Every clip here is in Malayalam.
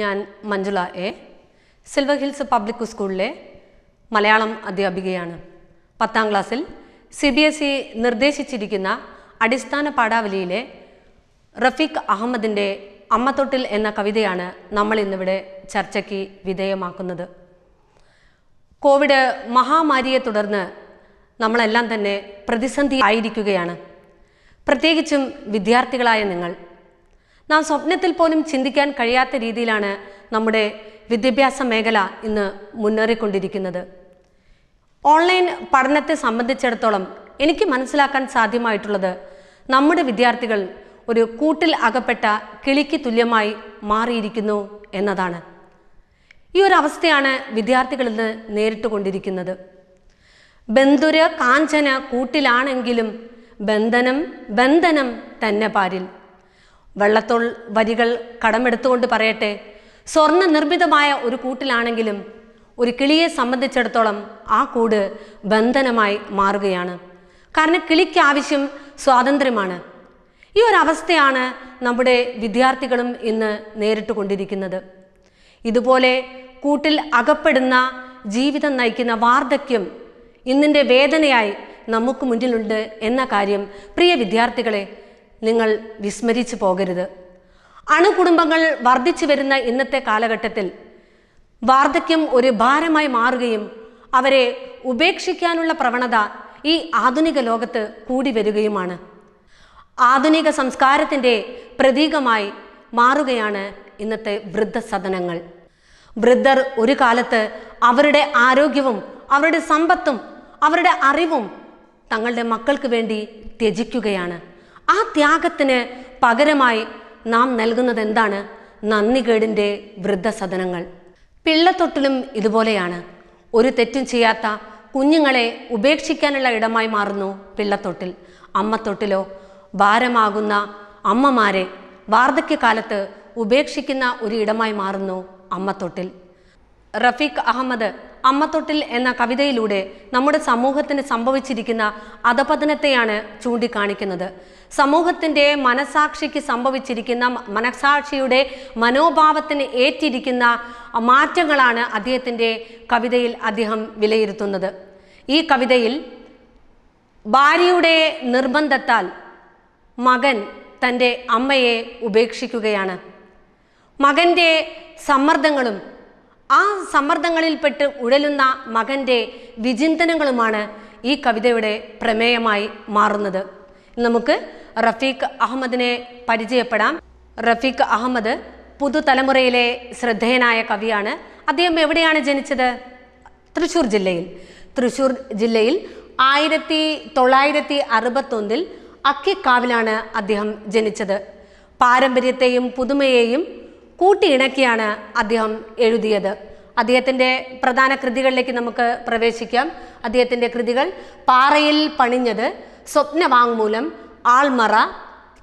ഞാൻ Manjula A silver hills public സ്കൂളിലെ മലയാളം അധ്യാപികയാണ് പത്താം ക്ലാസ്സിൽ സി ബി എസ് ഇ നിർദ്ദേശിച്ചിരിക്കുന്ന അടിസ്ഥാന പാഠാവലിയിലെ റഫീഖ് അഹമ്മദിൻ്റെ അമ്മത്തൊട്ടിൽ എന്ന കവിതയാണ് നമ്മൾ ഇന്നിവിടെ ചർച്ചയ്ക്ക് വിധേയമാക്കുന്നത് കോവിഡ് മഹാമാരിയെ തുടർന്ന് നമ്മളെല്ലാം തന്നെ പ്രതിസന്ധി ആയിരിക്കുകയാണ് പ്രത്യേകിച്ചും വിദ്യാർത്ഥികളായ നിങ്ങൾ നാം സ്വപ്നത്തിൽ പോലും ചിന്തിക്കാൻ കഴിയാത്ത രീതിയിലാണ് നമ്മുടെ വിദ്യാഭ്യാസ മേഖല ഇന്ന് മുന്നേറിക്കൊണ്ടിരിക്കുന്നത് ഓൺലൈൻ പഠനത്തെ സംബന്ധിച്ചിടത്തോളം എനിക്ക് മനസ്സിലാക്കാൻ സാധ്യമായിട്ടുള്ളത് നമ്മുടെ വിദ്യാർത്ഥികൾ ഒരു കൂട്ടിൽ അകപ്പെട്ട കിളിക്ക് തുല്യമായി മാറിയിരിക്കുന്നു എന്നതാണ് ഈ ഒരു അവസ്ഥയാണ് വിദ്യാർത്ഥികളിൽ നിന്ന് നേരിട്ടുകൊണ്ടിരിക്കുന്നത് ബന്ധുര കാഞ്ചന കൂട്ടിലാണെങ്കിലും ബന്ധനം ബന്ധനം തന്നെ പാരിൽ വെള്ളത്തോൾ വരികൾ കടമെടുത്തുകൊണ്ട് പറയട്ടെ സ്വർണ്ണ നിർമ്മിതമായ ഒരു കൂട്ടിലാണെങ്കിലും ഒരു കിളിയെ സംബന്ധിച്ചിടത്തോളം ആ കൂട് ബന്ധനമായി മാറുകയാണ് കാരണം കിളിക്കാവശ്യം സ്വാതന്ത്ര്യമാണ് ഈ ഒരു അവസ്ഥയാണ് നമ്മുടെ വിദ്യാർത്ഥികളും ഇന്ന് നേരിട്ട് കൊണ്ടിരിക്കുന്നത് ഇതുപോലെ കൂട്ടിൽ അകപ്പെടുന്ന ജീവിതം നയിക്കുന്ന വാർദ്ധക്യം ഇന്നിൻ്റെ വേദനയായി നമുക്ക് മുന്നിലുണ്ട് എന്ന കാര്യം പ്രിയ വിദ്യാർത്ഥികളെ നിങ്ങൾ വിസ്മരിച്ചു പോകരുത് അണുകുടുംബങ്ങൾ വർദ്ധിച്ചു വരുന്ന ഇന്നത്തെ കാലഘട്ടത്തിൽ വാർദ്ധക്യം ഒരു ഭാരമായി മാറുകയും അവരെ ഉപേക്ഷിക്കാനുള്ള പ്രവണത ഈ ആധുനിക ലോകത്ത് കൂടി വരികയുമാണ് ആധുനിക സംസ്കാരത്തിൻ്റെ പ്രതീകമായി മാറുകയാണ് ഇന്നത്തെ വൃദ്ധസദനങ്ങൾ വൃദ്ധർ ഒരു കാലത്ത് അവരുടെ ആരോഗ്യവും അവരുടെ സമ്പത്തും അവരുടെ അറിവും തങ്ങളുടെ മക്കൾക്ക് വേണ്ടി ത്യജിക്കുകയാണ് ആ ത്യാഗത്തിന് പകരമായി നാം നൽകുന്നത് എന്താണ് നന്ദികേടിൻ്റെ വൃദ്ധസദനങ്ങൾ പിള്ളത്തൊട്ടിലും ഇതുപോലെയാണ് ഒരു തെറ്റും ചെയ്യാത്ത കുഞ്ഞുങ്ങളെ ഉപേക്ഷിക്കാനുള്ള ഇടമായി മാറുന്നു പിള്ളത്തൊട്ടിൽ അമ്മത്തൊട്ടിലോ ഭാരമാകുന്ന അമ്മമാരെ വാർദ്ധക്യകാലത്ത് ഉപേക്ഷിക്കുന്ന ഒരു ഇടമായി മാറുന്നു അമ്മത്തൊട്ടിൽ റഫീഖ് അഹമ്മദ് അമ്മത്തൊട്ടിൽ എന്ന കവിതയിലൂടെ നമ്മുടെ സമൂഹത്തിന് സംഭവിച്ചിരിക്കുന്ന അധപതനത്തെയാണ് ചൂണ്ടിക്കാണിക്കുന്നത് സമൂഹത്തിന്റെ മനസാക്ഷിക്ക് സംഭവിച്ചിരിക്കുന്ന മനസാക്ഷിയുടെ മനോഭാവത്തിന് ഏറ്റിരിക്കുന്ന മാറ്റങ്ങളാണ് അദ്ദേഹത്തിൻ്റെ കവിതയിൽ അദ്ദേഹം വിലയിരുത്തുന്നത് ഈ കവിതയിൽ ഭാര്യയുടെ നിർബന്ധത്താൽ മകൻ തൻ്റെ അമ്മയെ ഉപേക്ഷിക്കുകയാണ് മകൻ്റെ സമ്മർദ്ദങ്ങളും ആ സമ്മർദ്ദങ്ങളിൽപ്പെട്ട് ഉഴലുന്ന മകൻ്റെ വിചിന്തനങ്ങളുമാണ് ഈ കവിതയുടെ പ്രമേയമായി മാറുന്നത് നമുക്ക് റഫീഖ് അഹമ്മദിനെ പരിചയപ്പെടാം റഫീഖ് അഹമ്മദ് പുതുതലമുറയിലെ ശ്രദ്ധേയനായ കവിയാണ് അദ്ദേഹം എവിടെയാണ് ജനിച്ചത് തൃശ്ശൂർ ജില്ലയിൽ തൃശ്ശൂർ ജില്ലയിൽ ആയിരത്തി തൊള്ളായിരത്തി അറുപത്തൊന്നിൽ അക്കിക്കാവിലാണ് അദ്ദേഹം ജനിച്ചത് പാരമ്പര്യത്തെയും പുതുമയെയും കൂട്ടിയിണക്കിയാണ് അദ്ദേഹം എഴുതിയത് അദ്ദേഹത്തിൻ്റെ പ്രധാന കൃതികളിലേക്ക് നമുക്ക് പ്രവേശിക്കാം അദ്ദേഹത്തിൻ്റെ കൃതികൾ പാറയിൽ പണിഞ്ഞത് സ്വപ്നവാങ്മൂലം ആൾമറ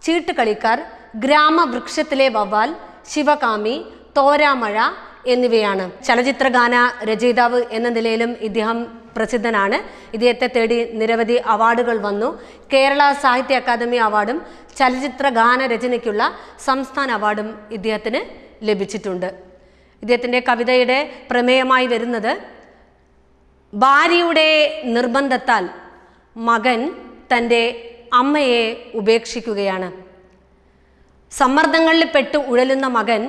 ചീട്ടുകളിക്കാർ ഗ്രാമവൃക്ഷത്തിലെ വവ്വാൽ ശിവകാമി തോരാമഴ എന്നിവയാണ് ചലച്ചിത്ര ഗാന രചയിതാവ് എന്ന നിലയിലും ഇദ്ദേഹം പ്രസിദ്ധനാണ് ഇദ്ദേഹത്തെ തേടി നിരവധി അവാർഡുകൾ വന്നു കേരള സാഹിത്യ അക്കാദമി അവാർഡും ചലച്ചിത്ര ഗാന രചനയ്ക്കുള്ള സംസ്ഥാന അവാർഡും ഇദ്ദേഹത്തിന് ലഭിച്ചിട്ടുണ്ട് ഇദ്ദേഹത്തിൻ്റെ കവിതയുടെ പ്രമേയമായി വരുന്നത് ഭാര്യയുടെ നിർബന്ധത്താൽ മകൻ തൻ്റെ അമ്മയെ ഉപേക്ഷിക്കുകയാണ് സമ്മർദ്ദങ്ങളിൽ പെട്ട് ഉഴലുന്ന മകൻ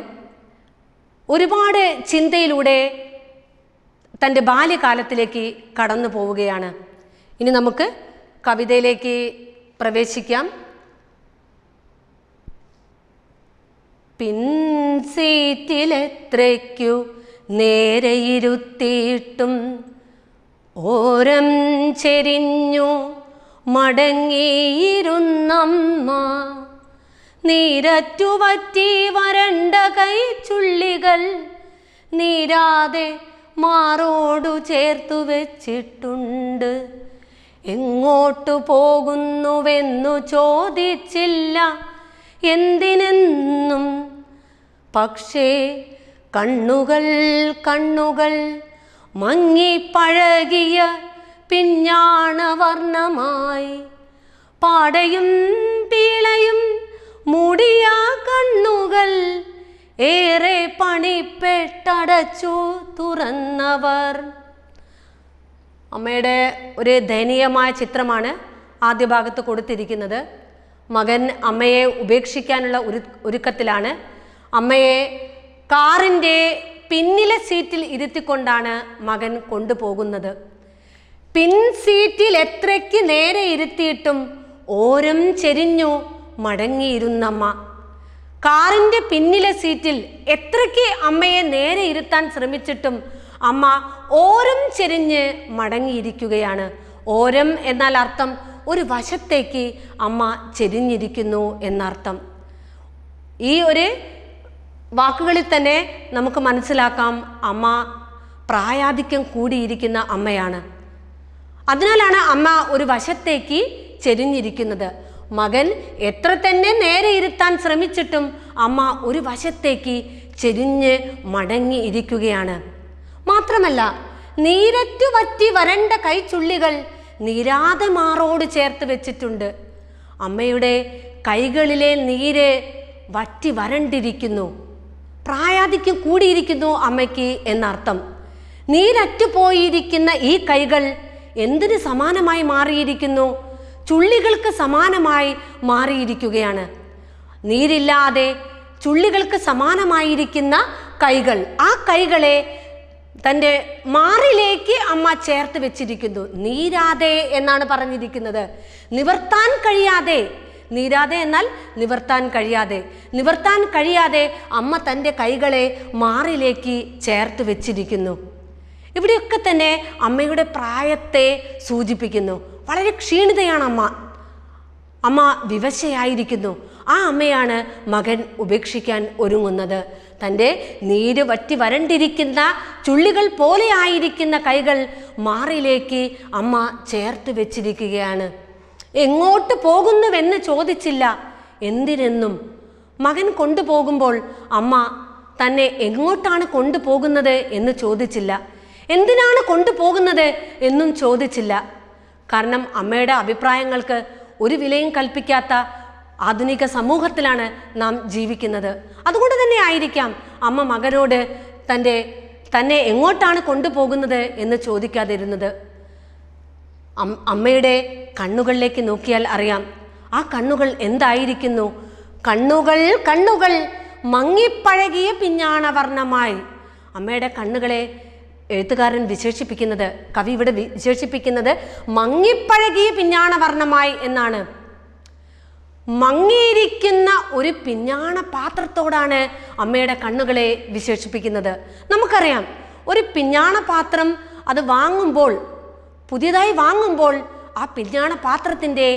ഒരുപാട് ചിന്തയിലൂടെ തൻ്റെ ബാല്യകാലത്തിലേക്ക് കടന്നു പോവുകയാണ് ഇനി നമുക്ക് കവിതയിലേക്ക് പ്രവേശിക്കാം പിൻസീറ്റിലെത്രയ്ക്കു നേരെയിരുത്തിയിട്ടും ഓരം ചെരിഞ്ഞു മടങ്ങിയിരുന്നമ്മ നീരറ്റുപറ്റി വരണ്ട ചുള്ളികൾ നീരാതെ മാറോടു ചേർത്തു വെച്ചിട്ടുണ്ട് എങ്ങോട്ടു പോകുന്നുവെന്നു ചോദിച്ചില്ല എന്തിനെന്നും പക്ഷേ കണ്ണുകൾ കണ്ണുകൾ മങ്ങിപ്പഴകിയ പിഞ്ഞാണവർണമായി പാടയും പീളയും മുടിയ കണ്ണുകൾ ഏറെ പണിപ്പെട്ടടച്ചു തുറന്നവർ അമ്മയുടെ ഒരു ദയനീയമായ ചിത്രമാണ് ആദ്യ ഭാഗത്ത് കൊടുത്തിരിക്കുന്നത് മകൻ അമ്മയെ ഉപേക്ഷിക്കാനുള്ള ഒരു ഒരുക്കത്തിലാണ് അമ്മയെ കാറിൻ്റെ പിന്നിലെ സീറ്റിൽ ഇരുത്തിക്കൊണ്ടാണ് മകൻ കൊണ്ടുപോകുന്നത് പിൻസീറ്റിൽ എത്രയ്ക്ക് നേരെ ഇരുത്തിയിട്ടും ഓരം ചെരിഞ്ഞു മടങ്ങിയിരുന്നമ്മ കാറിൻ്റെ പിന്നിലെ സീറ്റിൽ എത്രയ്ക്ക് അമ്മയെ നേരെ ഇരുത്താൻ ശ്രമിച്ചിട്ടും അമ്മ ഓരം ചെരിഞ്ഞ് മടങ്ങിയിരിക്കുകയാണ് ഓരം എന്നാൽ അർത്ഥം ഒരു വശത്തേക്ക് അമ്മ ചെരിഞ്ഞിരിക്കുന്നു എന്നർത്ഥം ഈ ഒരു വാക്കുകളിൽ തന്നെ നമുക്ക് മനസ്സിലാക്കാം അമ്മ പ്രായാധിക്യം കൂടിയിരിക്കുന്ന അമ്മയാണ് അതിനാലാണ് അമ്മ ഒരു വശത്തേക്ക് ചെരിഞ്ഞിരിക്കുന്നത് മകൻ എത്ര തന്നെ നേരെ ഇരുത്താൻ ശ്രമിച്ചിട്ടും അമ്മ ഒരു വശത്തേക്ക് ചെരിഞ്ഞ് മടങ്ങി ഇരിക്കുകയാണ് മാത്രമല്ല നീരറ്റു വറ്റി വരണ്ട കൈച്ചുള്ളികൾ നീരാതെ മാറോട് ചേർത്ത് വെച്ചിട്ടുണ്ട് അമ്മയുടെ കൈകളിലെ നീര് വറ്റി വരണ്ടിരിക്കുന്നു പ്രായാധിക്യം കൂടിയിരിക്കുന്നു അമ്മയ്ക്ക് എന്നർത്ഥം നീരറ്റുപോയിരിക്കുന്ന ഈ കൈകൾ എന്തിന് സമാനമായി മാറിയിരിക്കുന്നു ചുള്ളികൾക്ക് സമാനമായി മാറിയിരിക്കുകയാണ് നീരില്ലാതെ ചുള്ളികൾക്ക് സമാനമായിരിക്കുന്ന കൈകൾ ആ കൈകളെ തൻ്റെ മാറിലേക്ക് അമ്മ ചേർത്ത് വെച്ചിരിക്കുന്നു നീരാതെ എന്നാണ് പറഞ്ഞിരിക്കുന്നത് നിവർത്താൻ കഴിയാതെ നീരാതെ എന്നാൽ നിവർത്താൻ കഴിയാതെ നിവർത്താൻ കഴിയാതെ അമ്മ തൻ്റെ കൈകളെ മാറിലേക്ക് ചേർത്ത് വെച്ചിരിക്കുന്നു ഇവിടെയൊക്കെ തന്നെ അമ്മയുടെ പ്രായത്തെ സൂചിപ്പിക്കുന്നു വളരെ ക്ഷീണിതയാണ് അമ്മ അമ്മ വിവശയായിരിക്കുന്നു ആ അമ്മയാണ് മകൻ ഉപേക്ഷിക്കാൻ ഒരുങ്ങുന്നത് തൻ്റെ നീര് വറ്റി വരണ്ടിരിക്കുന്ന ചുള്ളികൾ പോലെയായിരിക്കുന്ന കൈകൾ മാറിലേക്ക് അമ്മ ചേർത്ത് വെച്ചിരിക്കുകയാണ് എങ്ങോട്ട് പോകുന്നുവെന്ന് ചോദിച്ചില്ല എന്തിനെന്നും മകൻ കൊണ്ടുപോകുമ്പോൾ അമ്മ തന്നെ എങ്ങോട്ടാണ് കൊണ്ടുപോകുന്നത് എന്ന് ചോദിച്ചില്ല എന്തിനാണ് കൊണ്ടുപോകുന്നത് എന്നും ചോദിച്ചില്ല കാരണം അമ്മയുടെ അഭിപ്രായങ്ങൾക്ക് ഒരു വിലയും കൽപ്പിക്കാത്ത ആധുനിക സമൂഹത്തിലാണ് നാം ജീവിക്കുന്നത് അതുകൊണ്ട് തന്നെ ആയിരിക്കാം അമ്മ മകനോട് തൻ്റെ തന്നെ എങ്ങോട്ടാണ് കൊണ്ടുപോകുന്നത് എന്ന് ചോദിക്കാതിരുന്നത് അമ്മയുടെ കണ്ണുകളിലേക്ക് നോക്കിയാൽ അറിയാം ആ കണ്ണുകൾ എന്തായിരിക്കുന്നു കണ്ണുകൾ കണ്ണുകൾ മങ്ങിപ്പഴകിയ പിഞ്ഞാണവർണമായി അമ്മയുടെ കണ്ണുകളെ എഴുത്തുകാരൻ വിശേഷിപ്പിക്കുന്നത് കവി ഇവിടെ വിശേഷിപ്പിക്കുന്നത് മങ്ങിപ്പഴകിയ വർണ്ണമായി എന്നാണ് മങ്ങിയിരിക്കുന്ന ഒരു പിഞ്ഞാണ പാത്രത്തോടാണ് അമ്മയുടെ കണ്ണുകളെ വിശേഷിപ്പിക്കുന്നത് നമുക്കറിയാം ഒരു പിഞ്ഞാണ പാത്രം അത് വാങ്ങുമ്പോൾ പുതിയതായി വാങ്ങുമ്പോൾ ആ പിഞ്ഞാണ പാത്രത്തിൻ്റെ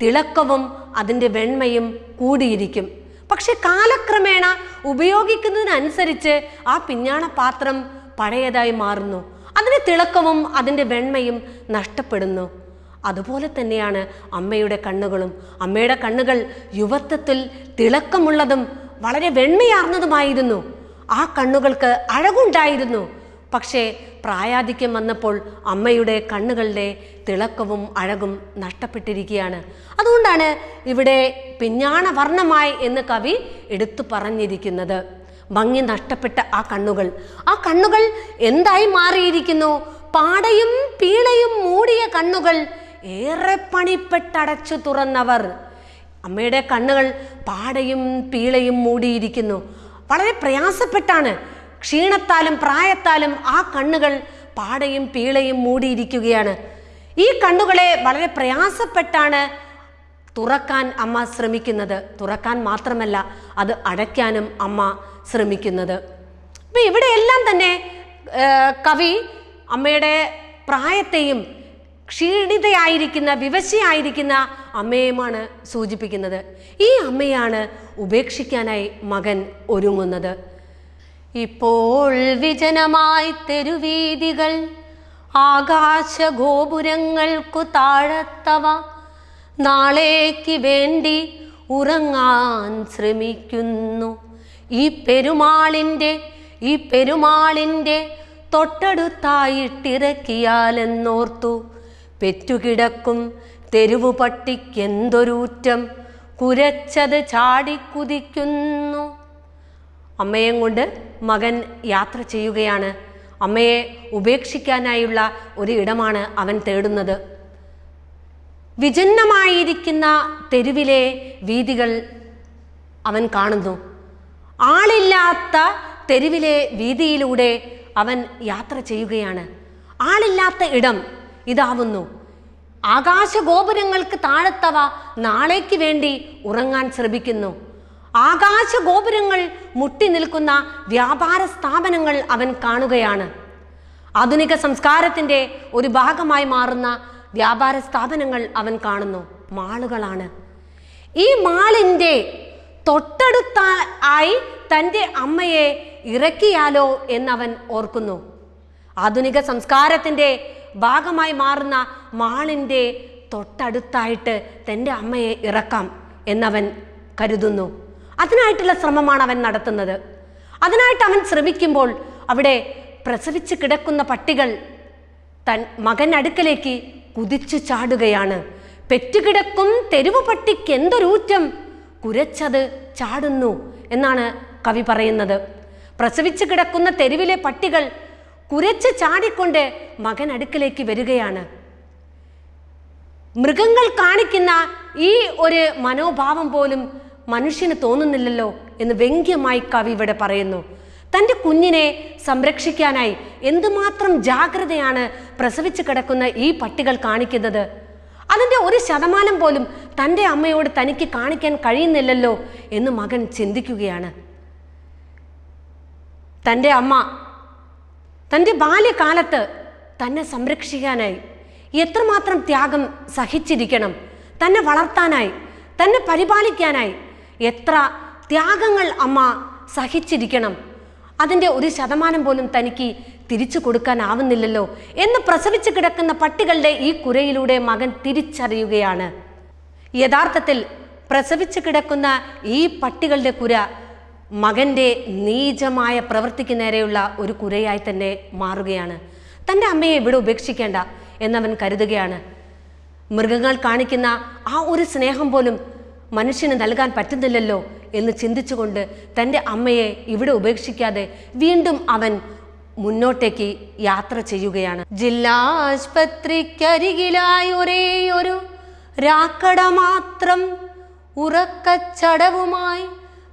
തിളക്കവും അതിൻ്റെ വെണ്മയും കൂടിയിരിക്കും പക്ഷെ കാലക്രമേണ ഉപയോഗിക്കുന്നതിനനുസരിച്ച് ആ പിഞ്ഞാണ പാത്രം പഴയതായി മാറുന്നു അതിൻ്റെ തിളക്കവും അതിൻ്റെ വെണ്മയും നഷ്ടപ്പെടുന്നു അതുപോലെ തന്നെയാണ് അമ്മയുടെ കണ്ണുകളും അമ്മയുടെ കണ്ണുകൾ യുവത്വത്തിൽ തിളക്കമുള്ളതും വളരെ വെണ്മയാർന്നതുമായിരുന്നു ആ കണ്ണുകൾക്ക് അഴകുണ്ടായിരുന്നു പക്ഷേ പ്രായാധിക്യം വന്നപ്പോൾ അമ്മയുടെ കണ്ണുകളുടെ തിളക്കവും അഴകും നഷ്ടപ്പെട്ടിരിക്കുകയാണ് അതുകൊണ്ടാണ് ഇവിടെ പിഞ്ഞാണവർണ്ണമായി എന്ന് കവി എടുത്തു പറഞ്ഞിരിക്കുന്നത് ഭംഗി നഷ്ടപ്പെട്ട ആ കണ്ണുകൾ ആ കണ്ണുകൾ എന്തായി മാറിയിരിക്കുന്നു പാടയും പീണയും മൂടിയ കണ്ണുകൾ ഏറെ പണിപ്പെട്ടടച്ചു തുറന്നവർ അമ്മയുടെ കണ്ണുകൾ പാടയും പീളയും മൂടിയിരിക്കുന്നു വളരെ പ്രയാസപ്പെട്ടാണ് ക്ഷീണത്താലും പ്രായത്താലും ആ കണ്ണുകൾ പാടയും പീളയും മൂടിയിരിക്കുകയാണ് ഈ കണ്ണുകളെ വളരെ പ്രയാസപ്പെട്ടാണ് തുറക്കാൻ അമ്മ ശ്രമിക്കുന്നത് തുറക്കാൻ മാത്രമല്ല അത് അടയ്ക്കാനും അമ്മ ശ്രമിക്കുന്നത് ഇവിടെ ഇവിടെയെല്ലാം തന്നെ കവി അമ്മയുടെ പ്രായത്തെയും ക്ഷീണിതയായിരിക്കുന്ന വിവശയായിരിക്കുന്ന അമ്മയുമാണ് സൂചിപ്പിക്കുന്നത് ഈ അമ്മയാണ് ഉപേക്ഷിക്കാനായി മകൻ ഒരുങ്ങുന്നത് ഇപ്പോൾ വിജനമായി തെരുവീതികൾ ഗോപുരങ്ങൾക്കു താഴത്തവ നാളേക്ക് വേണ്ടി ഉറങ്ങാൻ ശ്രമിക്കുന്നു ഈ പെരുമാളിൻ്റെ ഈ പെരുമാളിൻ്റെ തൊട്ടടുത്തായിട്ടിറക്കിയാലെന്നോർത്തു പെറ്റുകിടക്കും തെരുവു പട്ടിക്കെന്തൊരൂറ്റം കുരച്ചത് ചാടിക്കുതിക്കുന്നു അമ്മയും കൊണ്ട് മകൻ യാത്ര ചെയ്യുകയാണ് അമ്മയെ ഉപേക്ഷിക്കാനായുള്ള ഒരു ഇടമാണ് അവൻ തേടുന്നത് വിജന്നമായിരിക്കുന്ന തെരുവിലെ വീതികൾ അവൻ കാണുന്നു ആളില്ലാത്ത തെരുവിലെ വീതിയിലൂടെ അവൻ യാത്ര ചെയ്യുകയാണ് ആളില്ലാത്ത ഇടം ഇതാവുന്നു ആകാശഗോപുരങ്ങൾക്ക് താഴത്തവ നാളേക്ക് വേണ്ടി ഉറങ്ങാൻ ശ്രമിക്കുന്നു ആകാശഗോപുരങ്ങൾ മുട്ടി നിൽക്കുന്ന വ്യാപാര സ്ഥാപനങ്ങൾ അവൻ കാണുകയാണ് ആധുനിക സംസ്കാരത്തിൻ്റെ ഒരു ഭാഗമായി മാറുന്ന വ്യാപാര സ്ഥാപനങ്ങൾ അവൻ കാണുന്നു മാളുകളാണ് ഈ മാളിൻ്റെ തൊട്ടടുത്ത ആയി തൻ്റെ അമ്മയെ ഇറക്കിയാലോ എന്നവൻ ഓർക്കുന്നു ആധുനിക സംസ്കാരത്തിൻ്റെ ഭാഗമായി മാറുന്ന മാളിൻ്റെ തൊട്ടടുത്തായിട്ട് തൻ്റെ അമ്മയെ ഇറക്കാം എന്നവൻ കരുതുന്നു അതിനായിട്ടുള്ള ശ്രമമാണ് അവൻ നടത്തുന്നത് അതിനായിട്ട് അവൻ ശ്രമിക്കുമ്പോൾ അവിടെ പ്രസവിച്ച് കിടക്കുന്ന പട്ടികൾ തൻ മകൻ അടുക്കലേക്ക് കുതിച്ചു ചാടുകയാണ് പെറ്റുകിടക്കും തെരുവ് പട്ടിക്ക് ഊറ്റം കുരച്ചത് ചാടുന്നു എന്നാണ് കവി പറയുന്നത് പ്രസവിച്ച് കിടക്കുന്ന തെരുവിലെ പട്ടികൾ കുരച്ച് ചാടിക്കൊണ്ട് മകൻ അടുക്കലേക്ക് വരികയാണ് മൃഗങ്ങൾ കാണിക്കുന്ന ഈ ഒരു മനോഭാവം പോലും മനുഷ്യന് തോന്നുന്നില്ലല്ലോ എന്ന് വ്യംഗ്യമായി കവി ഇവിടെ പറയുന്നു തൻ്റെ കുഞ്ഞിനെ സംരക്ഷിക്കാനായി എന്തുമാത്രം ജാഗ്രതയാണ് പ്രസവിച്ച് കിടക്കുന്ന ഈ പട്ടികൾ കാണിക്കുന്നത് അതിൻ്റെ ഒരു ശതമാനം പോലും തൻ്റെ അമ്മയോട് തനിക്ക് കാണിക്കാൻ കഴിയുന്നില്ലല്ലോ എന്ന് മകൻ ചിന്തിക്കുകയാണ് തൻ്റെ അമ്മ തൻ്റെ ബാല്യകാലത്ത് തന്നെ സംരക്ഷിക്കാനായി എത്രമാത്രം ത്യാഗം സഹിച്ചിരിക്കണം തന്നെ വളർത്താനായി തന്നെ പരിപാലിക്കാനായി എത്ര ത്യാഗങ്ങൾ അമ്മ സഹിച്ചിരിക്കണം അതിൻ്റെ ഒരു ശതമാനം പോലും തനിക്ക് തിരിച്ചു കൊടുക്കാനാവുന്നില്ലല്ലോ എന്ന് പ്രസവിച്ചു കിടക്കുന്ന പട്ടികളുടെ ഈ കുരയിലൂടെ മകൻ തിരിച്ചറിയുകയാണ് യഥാർത്ഥത്തിൽ പ്രസവിച്ചു കിടക്കുന്ന ഈ പട്ടികളുടെ കുര മകൻ്റെ നീചമായ പ്രവൃത്തിക്ക് നേരെയുള്ള ഒരു കുരയായി തന്നെ മാറുകയാണ് തൻ്റെ അമ്മയെ ഇവിടെ ഉപേക്ഷിക്കേണ്ട എന്നവൻ കരുതുകയാണ് മൃഗങ്ങൾ കാണിക്കുന്ന ആ ഒരു സ്നേഹം പോലും മനുഷ്യന് നൽകാൻ പറ്റുന്നില്ലല്ലോ എന്ന് ചിന്തിച്ചുകൊണ്ട് തൻ്റെ അമ്മയെ ഇവിടെ ഉപേക്ഷിക്കാതെ വീണ്ടും അവൻ മുന്നോട്ടേക്ക് യാത്ര ചെയ്യുകയാണ് ജില്ലാശുപത്രിക്കരികിലായി ഒരേ ഒരു രാക്കട മാത്രം ഉറക്കച്ചടവുമായി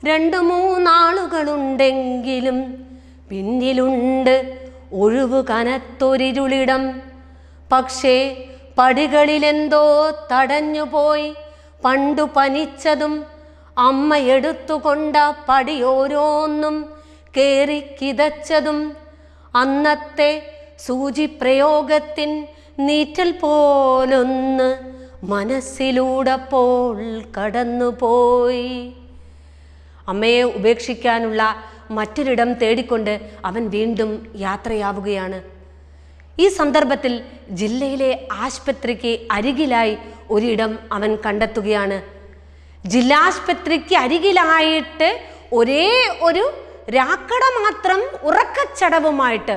രണ്ടു മൂന്നാളുകളുണ്ടെങ്കിലും പിന്നിലുണ്ട് ഒഴിവ് കനത്തൊരിരുളിടം പക്ഷേ പടികളിലെന്തോ തടഞ്ഞുപോയി പണ്ടു പനിച്ചതും അമ്മയെടുത്തുകൊണ്ട എടുത്തുകൊണ്ട പടി ഓരോന്നും കേറി കിതച്ചതും അന്നത്തെ പ്രയോഗത്തിൻ നീറ്റൽ പോലൊന്ന് മനസ്സിലൂടെ പോൾ കടന്നുപോയി അമ്മയെ ഉപേക്ഷിക്കാനുള്ള മറ്റൊരിടം തേടിക്കൊണ്ട് അവൻ വീണ്ടും യാത്രയാവുകയാണ് ഈ സന്ദർഭത്തിൽ ജില്ലയിലെ ആശുപത്രിക്ക് അരികിലായി ഒരിടം അവൻ കണ്ടെത്തുകയാണ് ജില്ലാശുപത്രിക്ക് അരികിലായിട്ട് ഒരേ ഒരു രാക്കട മാത്രം ഉറക്കച്ചടവുമായിട്ട്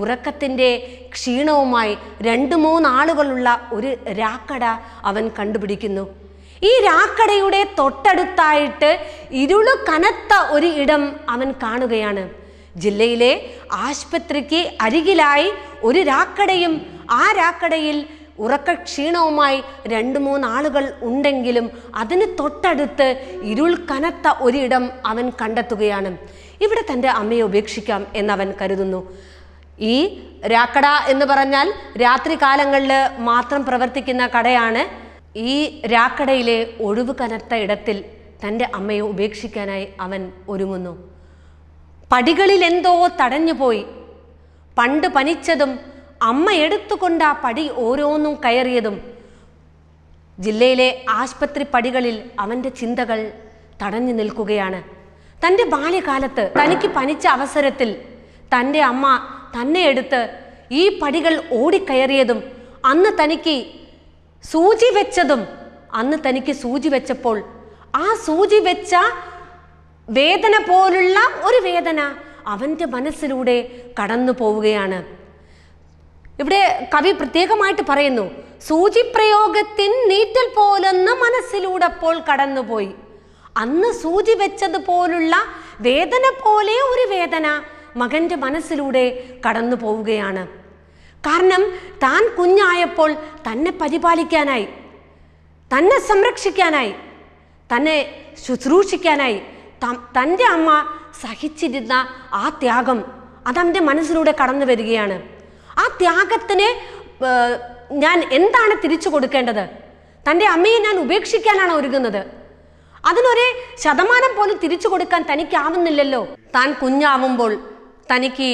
ഉറക്കത്തിൻ്റെ ക്ഷീണവുമായി രണ്ട് മൂന്നാളുകളുള്ള ഒരു രാക്കട അവൻ കണ്ടുപിടിക്കുന്നു ഈ രാക്കടയുടെ തൊട്ടടുത്തായിട്ട് ഇരുളു കനത്ത ഒരു ഇടം അവൻ കാണുകയാണ് ജില്ലയിലെ ആശുപത്രിക്ക് അരികിലായി ഒരു രാക്കടയും ആ രാക്കടയിൽ ഉറക്കക്ഷീണവുമായി രണ്ട് മൂന്നാളുകൾ ഉണ്ടെങ്കിലും അതിന് തൊട്ടടുത്ത് ഇരുൾ കനത്ത ഒരിടം അവൻ കണ്ടെത്തുകയാണ് ഇവിടെ തൻ്റെ അമ്മയെ ഉപേക്ഷിക്കാം എന്നവൻ കരുതുന്നു ഈ രാക്കട എന്ന് പറഞ്ഞാൽ രാത്രി കാലങ്ങളിൽ മാത്രം പ്രവർത്തിക്കുന്ന കടയാണ് ഈ രാക്കടയിലെ ഒഴിവ് കനത്ത ഇടത്തിൽ തൻ്റെ അമ്മയെ ഉപേക്ഷിക്കാനായി അവൻ ഒരുങ്ങുന്നു പടികളിൽ എന്തോ തടഞ്ഞുപോയി പണ്ട് പനിച്ചതും അമ്മ എടുത്തുകൊണ്ട് ആ പടി ഓരോന്നും കയറിയതും ജില്ലയിലെ ആശുപത്രി പടികളിൽ അവൻ്റെ ചിന്തകൾ തടഞ്ഞു നിൽക്കുകയാണ് തൻ്റെ ബാല്യകാലത്ത് തനിക്ക് പനിച്ച അവസരത്തിൽ തൻ്റെ അമ്മ തന്നെ എടുത്ത് ഈ പടികൾ ഓടിക്കയറിയതും അന്ന് തനിക്ക് സൂചി വെച്ചതും അന്ന് തനിക്ക് സൂചി വെച്ചപ്പോൾ ആ സൂചി വെച്ച വേദന പോലുള്ള ഒരു വേദന അവൻ്റെ മനസ്സിലൂടെ കടന്നു പോവുകയാണ് ഇവിടെ കവി പ്രത്യേകമായിട്ട് പറയുന്നു സൂചിപ്രയോഗത്തിൻ നീറ്റൽ പോലെന്ന് മനസ്സിലൂടെ അപ്പോൾ കടന്നുപോയി അന്ന് സൂചി വെച്ചതുപോലുള്ള വേദന പോലെ ഒരു വേദന മകൻ്റെ മനസ്സിലൂടെ കടന്നു പോവുകയാണ് കാരണം താൻ കുഞ്ഞായപ്പോൾ തന്നെ പരിപാലിക്കാനായി തന്നെ സംരക്ഷിക്കാനായി തന്നെ ശുശ്രൂഷിക്കാനായി തൻ്റെ അമ്മ സഹിച്ചിരുന്ന ആ ത്യാഗം അതവൻ്റെ മനസ്സിലൂടെ കടന്നു വരികയാണ് ആ ത്യാഗത്തിന് ഞാൻ എന്താണ് തിരിച്ചു കൊടുക്കേണ്ടത് തൻ്റെ അമ്മയെ ഞാൻ ഉപേക്ഷിക്കാനാണ് ഒരുങ്ങുന്നത് അതിനൊരു ശതമാനം പോലും തിരിച്ചു കൊടുക്കാൻ തനിക്കാവുന്നില്ലല്ലോ താൻ കുഞ്ഞാവുമ്പോൾ തനിക്ക്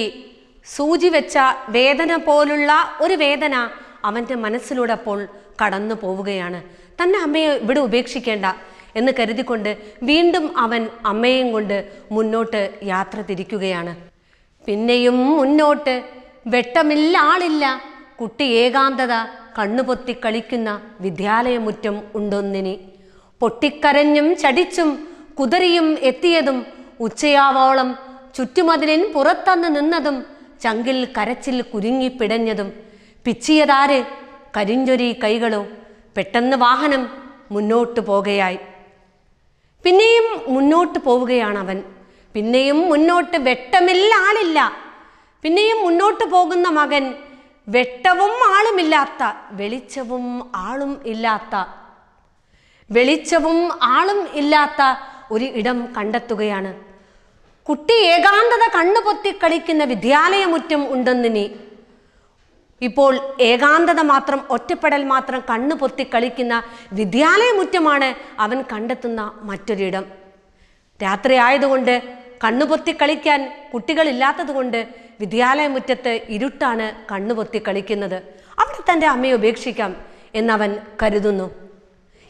സൂചി വെച്ച വേദന പോലുള്ള ഒരു വേദന അവൻ്റെ മനസ്സിലൂടെ അപ്പോൾ കടന്നു പോവുകയാണ് തന്നെ അമ്മയെ ഇവിടെ ഉപേക്ഷിക്കേണ്ട എന്ന് കരുതിക്കൊണ്ട് വീണ്ടും അവൻ അമ്മയും കൊണ്ട് മുന്നോട്ട് യാത്ര തിരിക്കുകയാണ് പിന്നെയും മുന്നോട്ട് വെട്ടമില്ല ആളില്ല കുട്ടി ഏകാന്തത കണ്ണുപൊത്തി കളിക്കുന്ന വിദ്യാലയമുറ്റം ഉണ്ടൊന്നിനി പൊട്ടിക്കരഞ്ഞും ചടിച്ചും കുതിരയും എത്തിയതും ഉച്ചയാവോളം ചുറ്റുമതിലിൻ പുറത്തന്ന് നിന്നതും ചങ്കിൽ കരച്ചിൽ കുരുങ്ങിപ്പിടഞ്ഞതും പിച്ചിയതാര് കരിഞ്ചൊരി കൈകളോ പെട്ടെന്ന് വാഹനം മുന്നോട്ട് പോകുകയായി പിന്നെയും മുന്നോട്ട് പോവുകയാണ് അവൻ പിന്നെയും മുന്നോട്ട് വെട്ടമില്ല ആളില്ല പിന്നെയും മുന്നോട്ട് പോകുന്ന മകൻ വെട്ടവും ആളുമില്ലാത്ത വെളിച്ചവും ആളും ഇല്ലാത്ത വെളിച്ചവും ആളും ഇല്ലാത്ത ഒരു ഇടം കണ്ടെത്തുകയാണ് കുട്ടി ഏകാന്തത കണ്ണുപൊത്തി കളിക്കുന്ന വിദ്യാലയമുറ്റം ഉണ്ടെന്നിനി ഇപ്പോൾ ഏകാന്തത മാത്രം ഒറ്റപ്പെടൽ മാത്രം കണ്ണു പൊത്തി കളിക്കുന്ന വിദ്യാലയമുറ്റമാണ് അവൻ കണ്ടെത്തുന്ന മറ്റൊരിടം രാത്രി ആയതുകൊണ്ട് കണ്ണുപൊത്തി കളിക്കാൻ കുട്ടികളില്ലാത്തതുകൊണ്ട് വിദ്യാലയമുറ്റത്ത് ഇരുട്ടാണ് കണ്ണുപൊത്തി കളിക്കുന്നത് അവിടെ തൻ്റെ അമ്മയെ ഉപേക്ഷിക്കാം എന്നവൻ കരുതുന്നു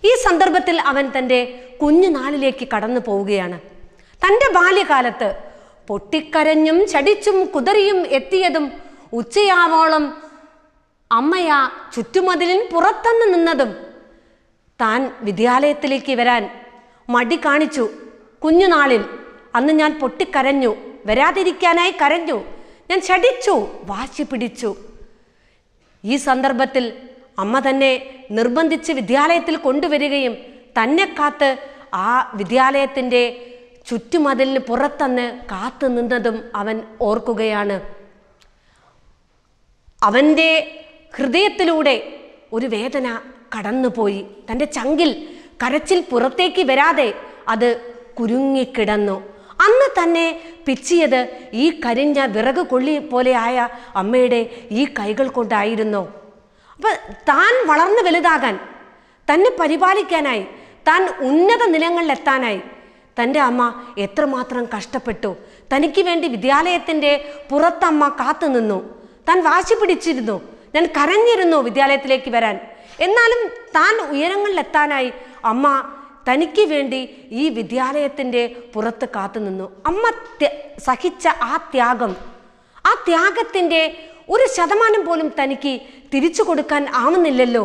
ഈ സന്ദർഭത്തിൽ അവൻ തൻ്റെ കുഞ്ഞുനാളിലേക്ക് കടന്നു പോവുകയാണ് തൻ്റെ ബാല്യകാലത്ത് പൊട്ടിക്കരഞ്ഞും ചടിച്ചും കുതറിയും എത്തിയതും ഉച്ചയാവോളം അമ്മയാ ചുറ്റുമതിലിൻ പുറത്തന്ന് നിന്നതും താൻ വിദ്യാലയത്തിലേക്ക് വരാൻ മടി കാണിച്ചു കുഞ്ഞുനാളിൽ അന്ന് ഞാൻ പൊട്ടിക്കരഞ്ഞു വരാതിരിക്കാനായി കരഞ്ഞു ഞാൻ ചടിച്ചു വാശി പിടിച്ചു ഈ സന്ദർഭത്തിൽ അമ്മ തന്നെ നിർബന്ധിച്ച് വിദ്യാലയത്തിൽ കൊണ്ടുവരികയും തന്നെ കാത്ത് ആ വിദ്യാലയത്തിൻ്റെ ചുറ്റുമതിലിന് പുറത്തന്ന് കാത്തു നിന്നതും അവൻ ഓർക്കുകയാണ് അവൻ്റെ ഹൃദയത്തിലൂടെ ഒരു വേദന കടന്നുപോയി തൻ്റെ ചങ്കിൽ കരച്ചിൽ പുറത്തേക്ക് വരാതെ അത് കുരുങ്ങിക്കിടന്നു അന്ന് തന്നെ പിച്ചിയത് ഈ കരിഞ്ഞ വിറക് കൊള്ളി പോലെയായ അമ്മയുടെ ഈ കൈകൾ കൊണ്ടായിരുന്നോ അപ്പം താൻ വളർന്ന് വലുതാകാൻ തന്നെ പരിപാലിക്കാനായി താൻ ഉന്നത നിലങ്ങളിലെത്താനായി തൻ്റെ അമ്മ എത്രമാത്രം കഷ്ടപ്പെട്ടു തനിക്ക് വേണ്ടി വിദ്യാലയത്തിൻ്റെ പുറത്തമ്മ കാത്തുനിന്നു താൻ വാശി പിടിച്ചിരുന്നു ഞാൻ കരഞ്ഞിരുന്നു വിദ്യാലയത്തിലേക്ക് വരാൻ എന്നാലും താൻ ഉയരങ്ങളിലെത്താനായി അമ്മ തനിക്ക് വേണ്ടി ഈ വിദ്യാലയത്തിൻ്റെ പുറത്ത് കാത്തുനിന്നു അമ്മ സഹിച്ച ആ ത്യാഗം ആ ത്യാഗത്തിൻ്റെ ഒരു ശതമാനം പോലും തനിക്ക് തിരിച്ചു കൊടുക്കാൻ ആവുന്നില്ലല്ലോ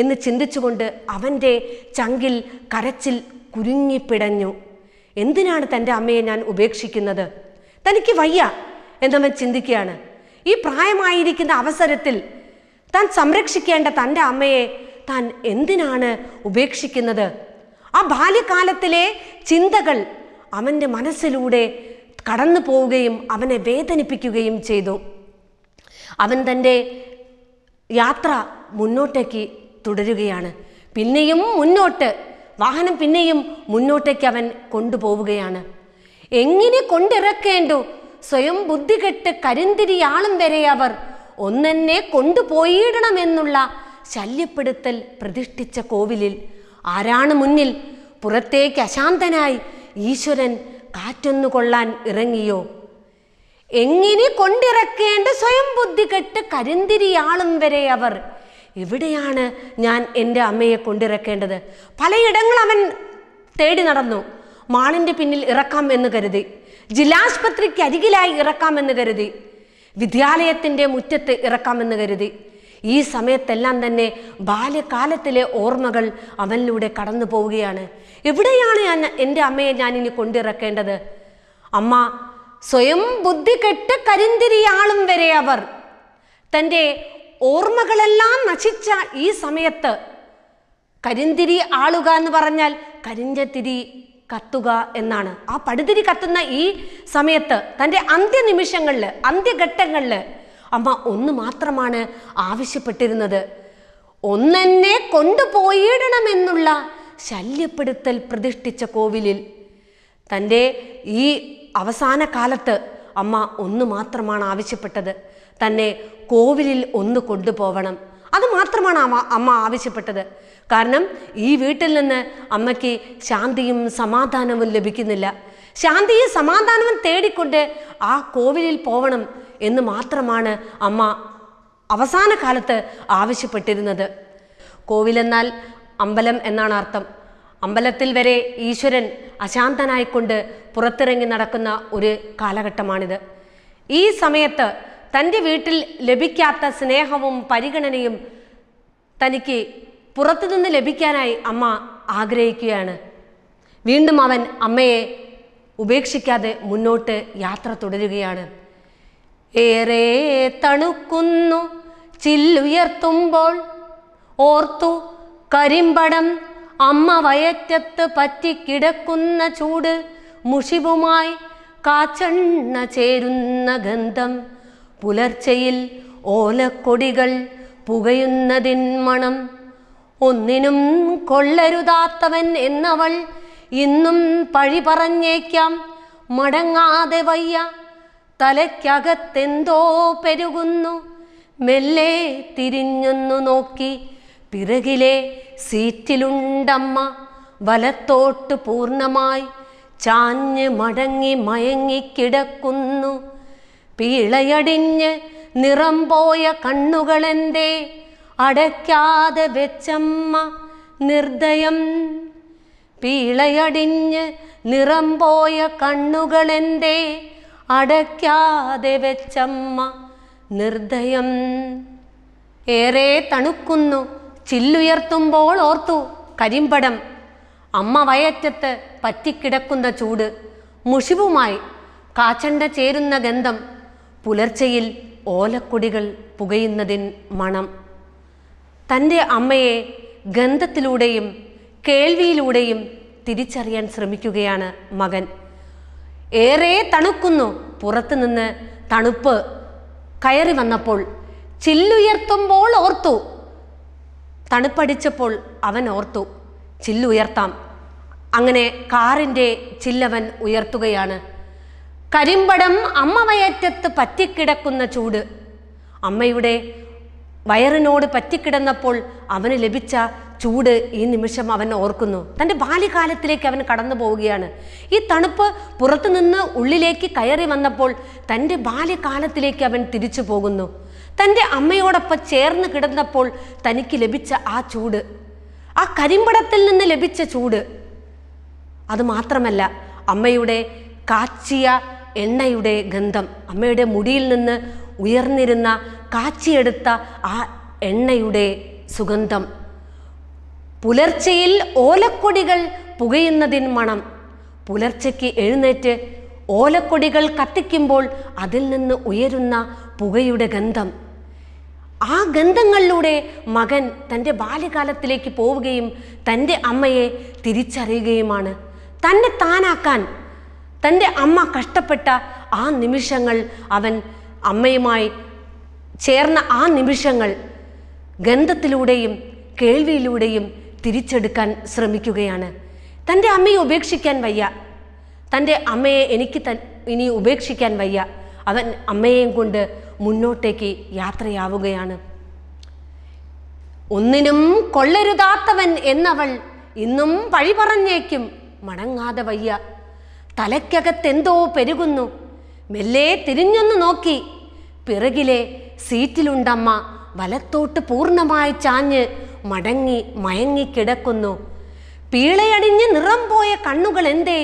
എന്ന് ചിന്തിച്ചുകൊണ്ട് അവൻ്റെ ചങ്കിൽ കരച്ചിൽ കുരുങ്ങിപ്പിടഞ്ഞു എന്തിനാണ് തൻ്റെ അമ്മയെ ഞാൻ ഉപേക്ഷിക്കുന്നത് തനിക്ക് വയ്യ എന്നവൻ ചിന്തിക്കുകയാണ് ഈ പ്രായമായിരിക്കുന്ന അവസരത്തിൽ താൻ സംരക്ഷിക്കേണ്ട തൻ്റെ അമ്മയെ താൻ എന്തിനാണ് ഉപേക്ഷിക്കുന്നത് ആ ബാല്യകാലത്തിലെ ചിന്തകൾ അവൻ്റെ മനസ്സിലൂടെ കടന്നു പോവുകയും അവനെ വേദനിപ്പിക്കുകയും ചെയ്തു അവൻ തൻ്റെ യാത്ര മുന്നോട്ടേക്ക് തുടരുകയാണ് പിന്നെയും മുന്നോട്ട് വാഹനം പിന്നെയും മുന്നോട്ടേക്ക് അവൻ കൊണ്ടുപോവുകയാണ് എങ്ങനെ കൊണ്ടിറക്കേണ്ടു സ്വയം ബുദ്ധി കെട്ട് കരിന്തിരിയാളും വരെ അവർ ഒന്നെന്നെ കൊണ്ടുപോയിടണമെന്നുള്ള ശല്യപ്പെടുത്തൽ പ്രതിഷ്ഠിച്ച കോവിലിൽ ആരാണ് മുന്നിൽ പുറത്തേക്ക് അശാന്തനായി ഈശ്വരൻ കാറ്റൊന്നു കൊള്ളാൻ ഇറങ്ങിയോ എങ്ങനെ കൊണ്ടിറക്കേണ്ട സ്വയം ബുദ്ധി കെട്ട് കരിന്തിരിയാളും വരെ അവർ എവിടെയാണ് ഞാൻ എൻ്റെ അമ്മയെ കൊണ്ടിറക്കേണ്ടത് പലയിടങ്ങൾ അവൻ തേടി നടന്നു മാളിൻ്റെ പിന്നിൽ ഇറക്കാം എന്ന് കരുതി ജില്ലാസ്പത്രിക്ക് അരികിലായി ഇറക്കാമെന്ന് കരുതി വിദ്യാലയത്തിൻ്റെ മുറ്റത്ത് ഇറക്കാമെന്ന് കരുതി ഈ സമയത്തെല്ലാം തന്നെ ബാല്യകാലത്തിലെ ഓർമ്മകൾ അവനിലൂടെ കടന്നു പോവുകയാണ് എവിടെയാണ് ഞാൻ എൻ്റെ അമ്മയെ ഞാനിനി കൊണ്ടിറക്കേണ്ടത് അമ്മ സ്വയം ബുദ്ധി കെട്ട് കരിന്തിരിയാളും വരെ അവർ തൻ്റെ ഓർമ്മകളെല്ലാം നശിച്ച ഈ സമയത്ത് കരിന്തിരി ആളുക എന്ന് പറഞ്ഞാൽ കരിഞ്ചത്തിരി കത്തുക എന്നാണ് ആ പടുതിരി കത്തുന്ന ഈ സമയത്ത് തൻ്റെ അന്ത്യനിമിഷങ്ങളിൽ അന്ത്യഘട്ടങ്ങളിൽ അമ്മ ഒന്ന് മാത്രമാണ് ആവശ്യപ്പെട്ടിരുന്നത് ഒന്നെന്നെ കൊണ്ടുപോയിടണമെന്നുള്ള ശല്യപ്പെടുത്തൽ പ്രതിഷ്ഠിച്ച കോവിലിൽ തൻ്റെ ഈ അവസാന കാലത്ത് അമ്മ ഒന്ന് മാത്രമാണ് ആവശ്യപ്പെട്ടത് തന്നെ കോവിലിൽ ഒന്ന് കൊണ്ടുപോകണം അത് മാത്രമാണ് അമ്മ അമ്മ ആവശ്യപ്പെട്ടത് കാരണം ഈ വീട്ടിൽ നിന്ന് അമ്മയ്ക്ക് ശാന്തിയും സമാധാനവും ലഭിക്കുന്നില്ല ശാന്തിയും സമാധാനവും തേടിക്കൊണ്ട് ആ കോവിലിൽ പോവണം എന്ന് മാത്രമാണ് അമ്മ അവസാന കാലത്ത് ആവശ്യപ്പെട്ടിരുന്നത് കോവിലെന്നാൽ അമ്പലം എന്നാണ് അർത്ഥം അമ്പലത്തിൽ വരെ ഈശ്വരൻ അശാന്തനായിക്കൊണ്ട് പുറത്തിറങ്ങി നടക്കുന്ന ഒരു കാലഘട്ടമാണിത് ഈ സമയത്ത് തൻ്റെ വീട്ടിൽ ലഭിക്കാത്ത സ്നേഹവും പരിഗണനയും തനിക്ക് പുറത്തുനിന്ന് ലഭിക്കാനായി അമ്മ ആഗ്രഹിക്കുകയാണ് വീണ്ടും അവൻ അമ്മയെ ഉപേക്ഷിക്കാതെ മുന്നോട്ട് യാത്ര തുടരുകയാണ് ഏറെ തണുക്കുന്നു ചില്ലുയർത്തുമ്പോൾ ഓർത്തു കരിമ്പടം അമ്മ വയറ്റത്ത് പറ്റിക്കിടക്കുന്ന ചൂട് മുഷിവുമായി കാച്ചെണ്ണ ചേരുന്ന ഗന്ധം പുലർച്ചയിൽ ഓലക്കൊടികൾ പുകയുന്നതിൻ മണം ഒന്നിനും കൊള്ളരുതാത്തവൻ എന്നവൾ ഇന്നും പഴി പറഞ്ഞേക്കാം മടങ്ങാതെ വയ്യ തലയ്ക്കകത്തെന്തോ പെരുകുന്നു മെല്ലെ തിരിഞ്ഞൊന്നു നോക്കി പിറകിലെ സീറ്റിലുണ്ടമ്മ വലത്തോട്ട് പൂർണമായി ചാഞ്ഞ് മടങ്ങി മയങ്ങിക്കിടക്കുന്നു പീളയടിഞ്ഞ് നിറം പോയ കണ്ണുകളെന്തേ അടയ്ക്കാതെ വെച്ചമ്മ നിർദ്ദയം പീളയടിഞ്ഞ് നിറം പോയ കണ്ണുകളെന്തേ അടയ്ക്കാതെ വെച്ചമ്മ നിർദ്ദയം ഏറെ തണുക്കുന്നു ചില്ലുയർത്തുമ്പോൾ ഓർത്തു കരിമ്പടം അമ്മ വയറ്റത്ത് പറ്റിക്കിടക്കുന്ന ചൂട് മുഷിവുമായി കാച്ചണ്ട ചേരുന്ന ഗന്ധം പുലർച്ചയിൽ ഓലക്കൊടികൾ പുകയുന്നതിൻ മണം തൻ്റെ അമ്മയെ ഗന്ധത്തിലൂടെയും കേൾവിയിലൂടെയും തിരിച്ചറിയാൻ ശ്രമിക്കുകയാണ് മകൻ ഏറെ തണുക്കുന്നു പുറത്തുനിന്ന് തണുപ്പ് കയറി വന്നപ്പോൾ ചില്ലുയർത്തുമ്പോൾ ഓർത്തു തണുപ്പടിച്ചപ്പോൾ അവൻ ഓർത്തു ചില്ലുയർത്താം അങ്ങനെ കാറിൻ്റെ ചില്ലവൻ ഉയർത്തുകയാണ് കരിമ്പടം അമ്മ വയറ്റത്ത് പറ്റിക്കിടക്കുന്ന ചൂട് അമ്മയുടെ വയറിനോട് പറ്റിക്കിടന്നപ്പോൾ അവന് ലഭിച്ച ചൂട് ഈ നിമിഷം അവൻ ഓർക്കുന്നു തൻ്റെ ബാല്യകാലത്തിലേക്ക് അവൻ കടന്നു പോവുകയാണ് ഈ തണുപ്പ് പുറത്തുനിന്ന് ഉള്ളിലേക്ക് കയറി വന്നപ്പോൾ തൻ്റെ ബാല്യകാലത്തിലേക്ക് അവൻ തിരിച്ചു പോകുന്നു തൻ്റെ അമ്മയോടൊപ്പം ചേർന്ന് കിടന്നപ്പോൾ തനിക്ക് ലഭിച്ച ആ ചൂട് ആ കരിമ്പടത്തിൽ നിന്ന് ലഭിച്ച ചൂട് അതുമാത്രമല്ല അമ്മയുടെ കാച്ചിയ എണ്ണയുടെ ഗന്ധം അമ്മയുടെ മുടിയിൽ നിന്ന് ഉയർന്നിരുന്ന കാച്ചിയെടുത്ത ആ എണ്ണയുടെ സുഗന്ധം പുലർച്ചയിൽ ഓലക്കൊടികൾ പുകയുന്നതിൻ മണം പുലർച്ചയ്ക്ക് എഴുന്നേറ്റ് ഓലക്കൊടികൾ കത്തിക്കുമ്പോൾ അതിൽ നിന്ന് ഉയരുന്ന പുകയുടെ ഗന്ധം ആ ഗന്ധങ്ങളിലൂടെ മകൻ തൻ്റെ ബാല്യകാലത്തിലേക്ക് പോവുകയും തൻ്റെ അമ്മയെ തിരിച്ചറിയുകയുമാണ് തന്നെ താനാക്കാൻ തൻ്റെ അമ്മ കഷ്ടപ്പെട്ട ആ നിമിഷങ്ങൾ അവൻ അമ്മയുമായി ചേർന്ന ആ നിമിഷങ്ങൾ ഗന്ധത്തിലൂടെയും കേൾവിയിലൂടെയും തിരിച്ചെടുക്കാൻ ശ്രമിക്കുകയാണ് തൻ്റെ അമ്മയെ ഉപേക്ഷിക്കാൻ വയ്യ തൻ്റെ അമ്മയെ എനിക്ക് ഇനി ഉപേക്ഷിക്കാൻ വയ്യ അവൻ അമ്മയെയും കൊണ്ട് മുന്നോട്ടേക്ക് യാത്രയാവുകയാണ് ഒന്നിനും കൊള്ളരുതാത്തവൻ എന്നവൾ ഇന്നും പഴി പറഞ്ഞേക്കും മടങ്ങാതെ വയ്യ തലയ്ക്കകത്തെന്തോ പെരുകുന്നു മെല്ലെ തിരിഞ്ഞൊന്നു നോക്കി പിറകിലെ സീറ്റിലുണ്ടമ്മ വലത്തോട്ട് പൂർണ്ണമായി ചാഞ്ഞ് മടങ്ങി മയങ്ങിക്കിടക്കുന്നു പീളയടിഞ്ഞ് നിറം പോയ കണ്ണുകൾ എന്തേ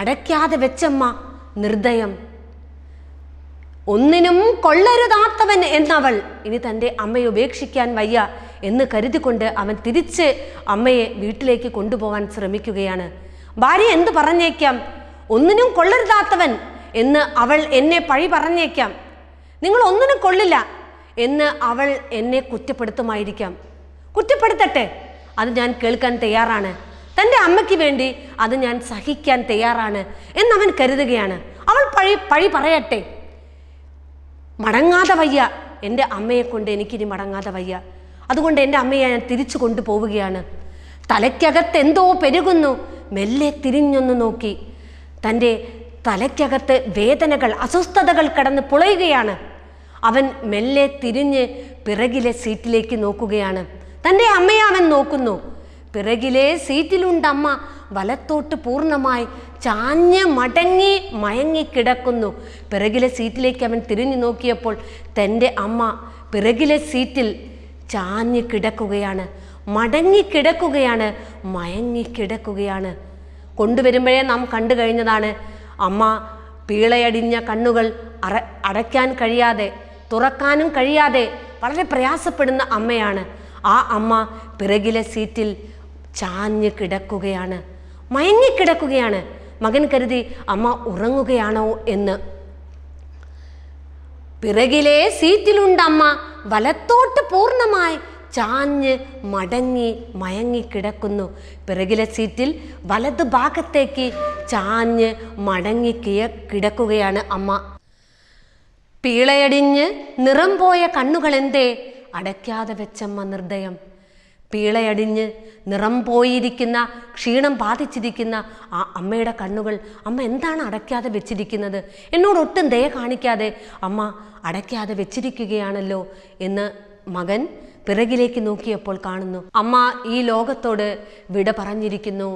അടയ്ക്കാതെ വെച്ചമ്മ നിർദ്ദയം ഒന്നിനും കൊള്ളരുതാത്തവൻ എന്നവൾ ഇനി തൻ്റെ അമ്മയെ ഉപേക്ഷിക്കാൻ വയ്യ എന്ന് കരുതിക്കൊണ്ട് അവൻ തിരിച്ച് അമ്മയെ വീട്ടിലേക്ക് കൊണ്ടുപോകാൻ ശ്രമിക്കുകയാണ് ഭാര്യ എന്ത് പറഞ്ഞേക്കാം ഒന്നിനും കൊള്ളരുതാത്തവൻ എന്ന് അവൾ എന്നെ പഴി പറഞ്ഞേക്കാം നിങ്ങൾ ഒന്നിനും കൊള്ളില്ല എന്ന് അവൾ എന്നെ കുറ്റപ്പെടുത്തുമായിരിക്കാം കുറ്റപ്പെടുത്തട്ടെ അത് ഞാൻ കേൾക്കാൻ തയ്യാറാണ് തൻ്റെ അമ്മയ്ക്ക് വേണ്ടി അത് ഞാൻ സഹിക്കാൻ തയ്യാറാണ് എന്നവൻ കരുതുകയാണ് അവൾ പഴി പഴി പറയട്ടെ മടങ്ങാതെ വയ്യ എൻ്റെ അമ്മയെ കൊണ്ട് എനിക്കിനി മടങ്ങാതെ വയ്യ അതുകൊണ്ട് എൻ്റെ അമ്മയെ ഞാൻ തിരിച്ചു കൊണ്ടുപോവുകയാണ് തലയ്ക്കകത്ത് എന്തോ പെരുകുന്നു മെല്ലെ തിരിഞ്ഞൊന്ന് നോക്കി തൻ്റെ തലയ്ക്കകത്ത് വേദനകൾ അസ്വസ്ഥതകൾ കടന്ന് പുളയുകയാണ് അവൻ മെല്ലെ തിരിഞ്ഞ് പിറകിലെ സീറ്റിലേക്ക് നോക്കുകയാണ് തൻ്റെ അമ്മയെ അവൻ നോക്കുന്നു പിറകിലെ സീറ്റിലുണ്ടമ്മ വലത്തോട്ട് പൂർണ്ണമായി ചാഞ്ഞ് മടങ്ങി മയങ്ങി കിടക്കുന്നു പിറകിലെ സീറ്റിലേക്ക് അവൻ തിരിഞ്ഞു നോക്കിയപ്പോൾ തൻ്റെ അമ്മ പിറകിലെ സീറ്റിൽ ചാഞ്ഞ് കിടക്കുകയാണ് മടങ്ങി കിടക്കുകയാണ് മയങ്ങി കിടക്കുകയാണ് കൊണ്ടുവരുമ്പോഴേ നാം കണ്ടു കഴിഞ്ഞതാണ് അമ്മ പീളയടിഞ്ഞ കണ്ണുകൾ അറ അടയ്ക്കാൻ കഴിയാതെ തുറക്കാനും കഴിയാതെ വളരെ പ്രയാസപ്പെടുന്ന അമ്മയാണ് ആ അമ്മ പിറകിലെ സീറ്റിൽ ചാഞ്ഞ് കിടക്കുകയാണ് മയങ്ങിക്കിടക്കുകയാണ് മകൻ കരുതി അമ്മ ഉറങ്ങുകയാണോ എന്ന് പിറകിലെ അമ്മ വലത്തോട്ട് പൂർണ്ണമായി ചാഞ്ഞ് മടങ്ങി മയങ്ങിക്കിടക്കുന്നു പിറകിലെ സീറ്റിൽ വലത് ഭാഗത്തേക്ക് ചാഞ്ഞ് മടങ്ങി കിടക്കുകയാണ് അമ്മ പീളയടിഞ്ഞ് നിറം പോയ കണ്ണുകൾ എന്തേ അടയ്ക്കാതെ വെച്ചമ്മ നിർദ്ദയം പീളയടിഞ്ഞ് നിറം പോയിരിക്കുന്ന ക്ഷീണം ബാധിച്ചിരിക്കുന്ന ആ അമ്മയുടെ കണ്ണുകൾ അമ്മ എന്താണ് അടയ്ക്കാതെ വെച്ചിരിക്കുന്നത് എന്നോട് ഒട്ടും ദയ കാണിക്കാതെ അമ്മ അടയ്ക്കാതെ വെച്ചിരിക്കുകയാണല്ലോ എന്ന് മകൻ പിറകിലേക്ക് നോക്കിയപ്പോൾ കാണുന്നു അമ്മ ഈ ലോകത്തോട് വിട പറഞ്ഞിരിക്കുന്നു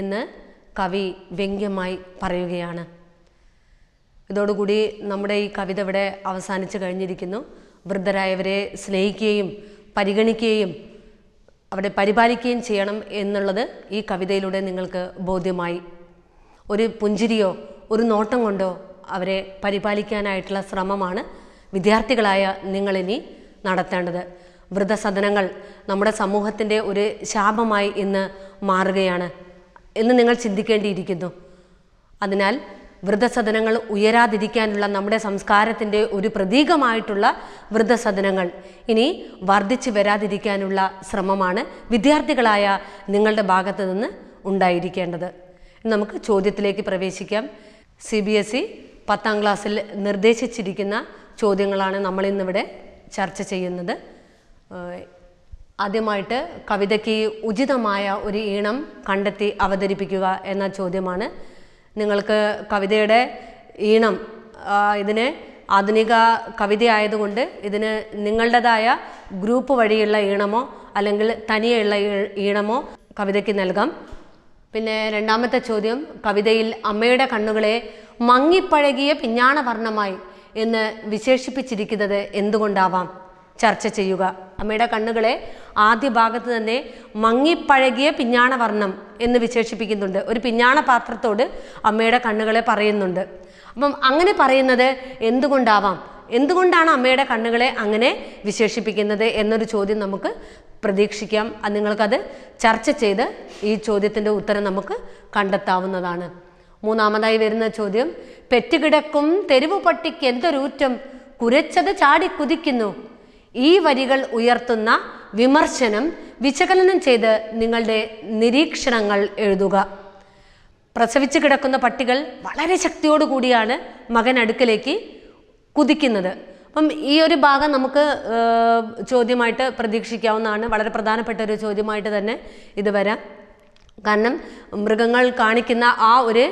എന്ന് കവി വ്യംഗ്യമായി പറയുകയാണ് ഇതോടുകൂടി നമ്മുടെ ഈ കവിത ഇവിടെ അവസാനിച്ചു കഴിഞ്ഞിരിക്കുന്നു വൃദ്ധരായവരെ സ്നേഹിക്കുകയും പരിഗണിക്കുകയും അവരെ പരിപാലിക്കുകയും ചെയ്യണം എന്നുള്ളത് ഈ കവിതയിലൂടെ നിങ്ങൾക്ക് ബോധ്യമായി ഒരു പുഞ്ചിരിയോ ഒരു നോട്ടം കൊണ്ടോ അവരെ പരിപാലിക്കാനായിട്ടുള്ള ശ്രമമാണ് വിദ്യാർത്ഥികളായ നിങ്ങളിനി നടത്തേണ്ടത് വൃദ്ധസദനങ്ങൾ നമ്മുടെ സമൂഹത്തിൻ്റെ ഒരു ശാപമായി ഇന്ന് മാറുകയാണ് എന്ന് നിങ്ങൾ ചിന്തിക്കേണ്ടിയിരിക്കുന്നു അതിനാൽ വൃദ്ധസദനങ്ങൾ ഉയരാതിരിക്കാനുള്ള നമ്മുടെ സംസ്കാരത്തിൻ്റെ ഒരു പ്രതീകമായിട്ടുള്ള വൃദ്ധസദനങ്ങൾ ഇനി വർദ്ധിച്ചു വരാതിരിക്കാനുള്ള ശ്രമമാണ് വിദ്യാർത്ഥികളായ നിങ്ങളുടെ ഭാഗത്ത് നിന്ന് ഉണ്ടായിരിക്കേണ്ടത് നമുക്ക് ചോദ്യത്തിലേക്ക് പ്രവേശിക്കാം സി ബി എസ് ഇ പത്താം ക്ലാസ്സിൽ നിർദ്ദേശിച്ചിരിക്കുന്ന ചോദ്യങ്ങളാണ് നമ്മളിന്നിവിടെ ചർച്ച ചെയ്യുന്നത് ആദ്യമായിട്ട് കവിതയ്ക്ക് ഉചിതമായ ഒരു ഈണം കണ്ടെത്തി അവതരിപ്പിക്കുക എന്ന ചോദ്യമാണ് നിങ്ങൾക്ക് കവിതയുടെ ഈണം ഇതിനെ ആധുനിക കവിത ആയതുകൊണ്ട് ഇതിന് നിങ്ങളുടേതായ ഗ്രൂപ്പ് വഴിയുള്ള ഈണമോ അല്ലെങ്കിൽ തനിയെയുള്ള ഈണമോ കവിതയ്ക്ക് നൽകാം പിന്നെ രണ്ടാമത്തെ ചോദ്യം കവിതയിൽ അമ്മയുടെ കണ്ണുകളെ മങ്ങിപ്പഴകിയ പിഞ്ഞാണവർണ്ണമായി എന്ന് വിശേഷിപ്പിച്ചിരിക്കുന്നത് എന്തുകൊണ്ടാവാം ചർച്ച ചെയ്യുക അമ്മയുടെ കണ്ണുകളെ ആദ്യ ഭാഗത്ത് തന്നെ മങ്ങിപ്പഴകിയ പിഞ്ഞാണവർണ്ണം എന്ന് വിശേഷിപ്പിക്കുന്നുണ്ട് ഒരു പിഞ്ഞാണ പാത്രത്തോട് അമ്മയുടെ കണ്ണുകളെ പറയുന്നുണ്ട് അപ്പം അങ്ങനെ പറയുന്നത് എന്തുകൊണ്ടാവാം എന്തുകൊണ്ടാണ് അമ്മയുടെ കണ്ണുകളെ അങ്ങനെ വിശേഷിപ്പിക്കുന്നത് എന്നൊരു ചോദ്യം നമുക്ക് പ്രതീക്ഷിക്കാം നിങ്ങൾക്കത് ചർച്ച ചെയ്ത് ഈ ചോദ്യത്തിൻ്റെ ഉത്തരം നമുക്ക് കണ്ടെത്താവുന്നതാണ് മൂന്നാമതായി വരുന്ന ചോദ്യം പെറ്റുകിടക്കും തെരുവ് പട്ടിക്ക് ഊറ്റം കുരച്ചത് ചാടി കുതിക്കുന്നു ഈ വരികൾ ഉയർത്തുന്ന വിമർശനം വിശകലനം ചെയ്ത് നിങ്ങളുടെ നിരീക്ഷണങ്ങൾ എഴുതുക പ്രസവിച്ചു കിടക്കുന്ന പട്ടികൾ വളരെ ശക്തിയോടു കൂടിയാണ് മകൻ അടുക്കലേക്ക് കുതിക്കുന്നത് അപ്പം ഈ ഒരു ഭാഗം നമുക്ക് ചോദ്യമായിട്ട് പ്രതീക്ഷിക്കാവുന്നതാണ് വളരെ പ്രധാനപ്പെട്ട ഒരു ചോദ്യമായിട്ട് തന്നെ ഇത് വരാം കാരണം മൃഗങ്ങൾ കാണിക്കുന്ന ആ ഒരു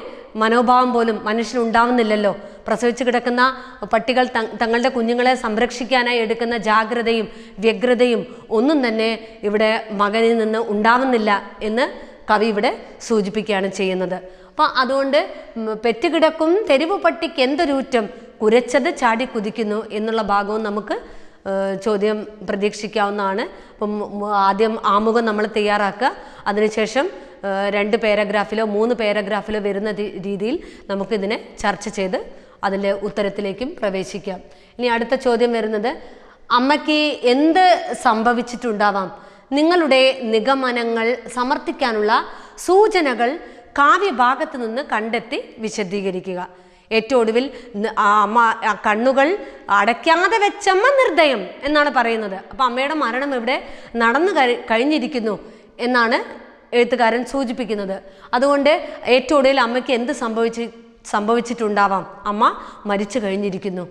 മനോഭാവം പോലും മനുഷ്യനുണ്ടാവുന്നില്ലല്ലോ പ്രസവിച്ചു കിടക്കുന്ന പട്ടികൾ തങ്ങളുടെ കുഞ്ഞുങ്ങളെ സംരക്ഷിക്കാനായി എടുക്കുന്ന ജാഗ്രതയും വ്യഗ്രതയും ഒന്നും തന്നെ ഇവിടെ മകനിൽ നിന്ന് ഉണ്ടാവുന്നില്ല എന്ന് കവി ഇവിടെ സൂചിപ്പിക്കുകയാണ് ചെയ്യുന്നത് അപ്പോൾ അതുകൊണ്ട് പെറ്റുകിടക്കും തെരുവ് പട്ടിക്ക് എന്തൊരൂറ്റം കുരച്ചത് ചാടി കുതിക്കുന്നു എന്നുള്ള ഭാഗവും നമുക്ക് ചോദ്യം പ്രതീക്ഷിക്കാവുന്നതാണ് അപ്പം ആദ്യം ആമുഖം നമ്മൾ തയ്യാറാക്കുക അതിനുശേഷം രണ്ട് പാരഗ്രാഫിലോ മൂന്ന് പാരഗ്രാഫിലോ വരുന്ന രീതിയിൽ നമുക്കിതിനെ ചർച്ച ചെയ്ത് അതിൻ്റെ ഉത്തരത്തിലേക്കും പ്രവേശിക്കാം ഇനി അടുത്ത ചോദ്യം വരുന്നത് അമ്മയ്ക്ക് എന്ത് സംഭവിച്ചിട്ടുണ്ടാവാം നിങ്ങളുടെ നിഗമനങ്ങൾ സമർത്ഥിക്കാനുള്ള സൂചനകൾ കാവ്യഭാഗത്ത് നിന്ന് കണ്ടെത്തി വിശദീകരിക്കുക ഏറ്റവും ഒടുവിൽ അമ്മ കണ്ണുകൾ അടയ്ക്കാതെ വെച്ചമ്മ നിർദ്ദയം എന്നാണ് പറയുന്നത് അപ്പം അമ്മയുടെ മരണം ഇവിടെ നടന്നു കഴിഞ്ഞിരിക്കുന്നു എന്നാണ് എഴുത്തുകാരൻ സൂചിപ്പിക്കുന്നത് അതുകൊണ്ട് ഏറ്റവും ഒടുവിൽ അമ്മയ്ക്ക് എന്ത് സംഭവിച്ച് സംഭവിച്ചിട്ടുണ്ടാവാം അമ്മ മരിച്ചു കഴിഞ്ഞിരിക്കുന്നു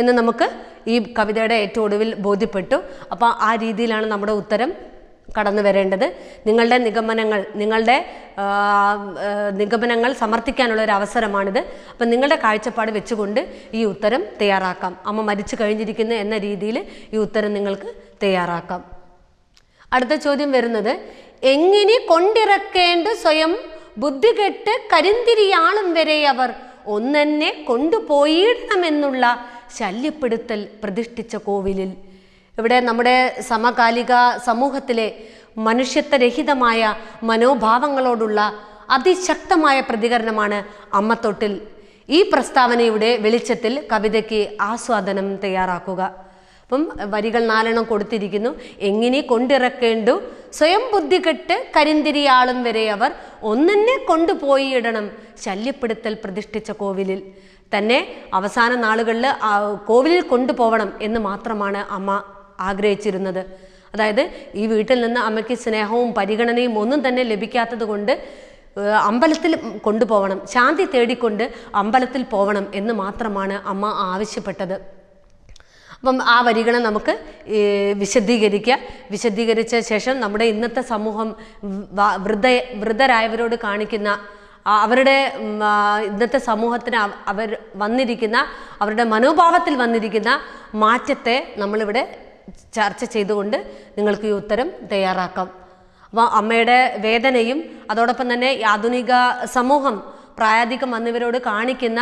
എന്ന് നമുക്ക് ഈ കവിതയുടെ ഏറ്റവും ഒടുവിൽ ബോധ്യപ്പെട്ടു അപ്പോൾ ആ രീതിയിലാണ് നമ്മുടെ ഉത്തരം കടന്നു വരേണ്ടത് നിങ്ങളുടെ നിഗമനങ്ങൾ നിങ്ങളുടെ നിഗമനങ്ങൾ സമർത്ഥിക്കാനുള്ള ഒരു അവസരമാണിത് അപ്പം നിങ്ങളുടെ കാഴ്ചപ്പാട് വെച്ചുകൊണ്ട് ഈ ഉത്തരം തയ്യാറാക്കാം അമ്മ മരിച്ചു കഴിഞ്ഞിരിക്കുന്നു എന്ന രീതിയിൽ ഈ ഉത്തരം നിങ്ങൾക്ക് തയ്യാറാക്കാം അടുത്ത ചോദ്യം വരുന്നത് എങ്ങനെ കൊണ്ടിറക്കേണ്ട സ്വയം ബുദ്ധികെട്ട് കരിന്തിരിയാളും വരെ അവർ ഒന്നെന്നെ കൊണ്ടുപോയിടണമെന്നുള്ള ശല്യപ്പെടുത്തൽ പ്രതിഷ്ഠിച്ച കോവിലിൽ ഇവിടെ നമ്മുടെ സമകാലിക സമൂഹത്തിലെ മനുഷ്യത്വരഹിതമായ മനോഭാവങ്ങളോടുള്ള അതിശക്തമായ പ്രതികരണമാണ് അമ്മത്തൊട്ടിൽ ഈ പ്രസ്താവനയുടെ വെളിച്ചത്തിൽ കവിതയ്ക്ക് ആസ്വാദനം തയ്യാറാക്കുക അപ്പം വരികൾ നാലെണ്ണം കൊടുത്തിരിക്കുന്നു എങ്ങനെ കൊണ്ടിറക്കേണ്ടു സ്വയം ബുദ്ധി കെട്ട് കരിന്തിരിയാളും വരെ അവർ ഒന്നെന്നെ കൊണ്ടുപോയി ഇടണം ശല്യപ്പെടുത്തൽ പ്രതിഷ്ഠിച്ച കോവിലിൽ തന്നെ അവസാന നാളുകളിൽ കോവിലിൽ കൊണ്ടുപോകണം എന്ന് മാത്രമാണ് അമ്മ ആഗ്രഹിച്ചിരുന്നത് അതായത് ഈ വീട്ടിൽ നിന്ന് അമ്മയ്ക്ക് സ്നേഹവും പരിഗണനയും ഒന്നും തന്നെ ലഭിക്കാത്തത് കൊണ്ട് അമ്പലത്തിൽ കൊണ്ടുപോകണം ശാന്തി തേടിക്കൊണ്ട് അമ്പലത്തിൽ പോകണം എന്ന് മാത്രമാണ് അമ്മ ആവശ്യപ്പെട്ടത് അപ്പം ആ വരികളെ നമുക്ക് വിശദീകരിക്കുക വിശദീകരിച്ച ശേഷം നമ്മുടെ ഇന്നത്തെ സമൂഹം വൃദ്ധ വൃദ്ധരായവരോട് കാണിക്കുന്ന അവരുടെ ഇന്നത്തെ സമൂഹത്തിന് അവർ വന്നിരിക്കുന്ന അവരുടെ മനോഭാവത്തിൽ വന്നിരിക്കുന്ന മാറ്റത്തെ നമ്മളിവിടെ ചർച്ച ചെയ്തുകൊണ്ട് നിങ്ങൾക്ക് ഈ ഉത്തരം തയ്യാറാക്കാം അപ്പോൾ അമ്മയുടെ വേദനയും അതോടൊപ്പം തന്നെ ആധുനിക സമൂഹം പ്രായാധികം വന്നവരോട് കാണിക്കുന്ന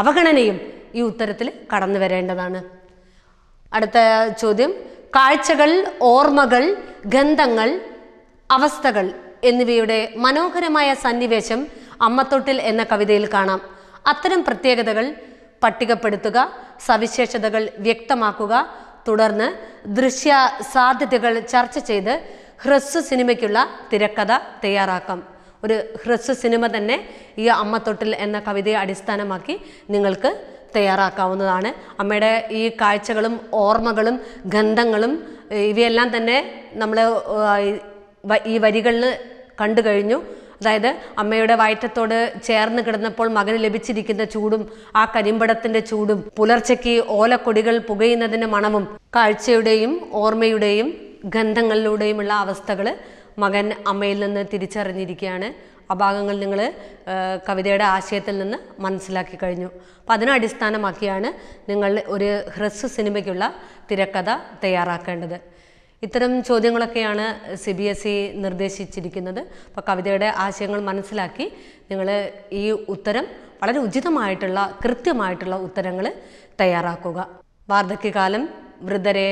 അവഗണനയും ഈ ഉത്തരത്തിൽ കടന്നു വരേണ്ടതാണ് അടുത്ത ചോദ്യം കാഴ്ചകൾ ഓർമ്മകൾ ഗന്ധങ്ങൾ അവസ്ഥകൾ എന്നിവയുടെ മനോഹരമായ സന്നിവേശം അമ്മത്തൊട്ടിൽ എന്ന കവിതയിൽ കാണാം അത്തരം പ്രത്യേകതകൾ പട്ടികപ്പെടുത്തുക സവിശേഷതകൾ വ്യക്തമാക്കുക തുടർന്ന് ദൃശ്യ സാധ്യതകൾ ചർച്ച ചെയ്ത് ഹ്രസ്വ സിനിമയ്ക്കുള്ള തിരക്കഥ തയ്യാറാക്കാം ഒരു ഹ്രസ്വ സിനിമ തന്നെ ഈ അമ്മത്തൊട്ടിൽ എന്ന കവിതയെ അടിസ്ഥാനമാക്കി നിങ്ങൾക്ക് തയ്യാറാക്കാവുന്നതാണ് അമ്മയുടെ ഈ കാഴ്ചകളും ഓർമ്മകളും ഗന്ധങ്ങളും ഇവയെല്ലാം തന്നെ നമ്മൾ ഈ വരികളിൽ കണ്ടു കഴിഞ്ഞു അതായത് അമ്മയുടെ വയറ്റത്തോട് ചേർന്ന് കിടന്നപ്പോൾ മകന് ലഭിച്ചിരിക്കുന്ന ചൂടും ആ കരിമ്പടത്തിന്റെ ചൂടും പുലർച്ചയ്ക്ക് ഓലക്കൊടികൾ പുകയുന്നതിൻ്റെ മണവും കാഴ്ചയുടെയും ഓർമ്മയുടെയും ഗന്ധങ്ങളിലൂടെയുമുള്ള അവസ്ഥകൾ മകൻ അമ്മയിൽ നിന്ന് തിരിച്ചറിഞ്ഞിരിക്കുകയാണ് ആ ഭാഗങ്ങൾ നിങ്ങൾ കവിതയുടെ ആശയത്തിൽ നിന്ന് മനസ്സിലാക്കി കഴിഞ്ഞു അപ്പോൾ അതിനടിസ്ഥാനമാക്കിയാണ് നിങ്ങൾ ഒരു ഹ്രസ്വ സിനിമയ്ക്കുള്ള തിരക്കഥ തയ്യാറാക്കേണ്ടത് ഇത്തരം ചോദ്യങ്ങളൊക്കെയാണ് സി ബി എസ് ഇ നിർദ്ദേശിച്ചിരിക്കുന്നത് അപ്പോൾ കവിതയുടെ ആശയങ്ങൾ മനസ്സിലാക്കി നിങ്ങൾ ഈ ഉത്തരം വളരെ ഉചിതമായിട്ടുള്ള കൃത്യമായിട്ടുള്ള ഉത്തരങ്ങൾ തയ്യാറാക്കുക വാർദ്ധക്യകാലം വൃദ്ധരെ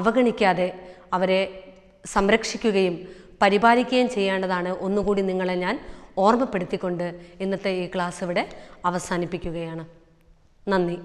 അവഗണിക്കാതെ അവരെ സംരക്ഷിക്കുകയും പരിപാലിക്കുകയും ചെയ്യേണ്ടതാണ് ഒന്നുകൂടി നിങ്ങളെ ഞാൻ ഓർമ്മപ്പെടുത്തിക്കൊണ്ട് ഇന്നത്തെ ഈ ക്ലാസ് ഇവിടെ അവസാനിപ്പിക്കുകയാണ് നന്ദി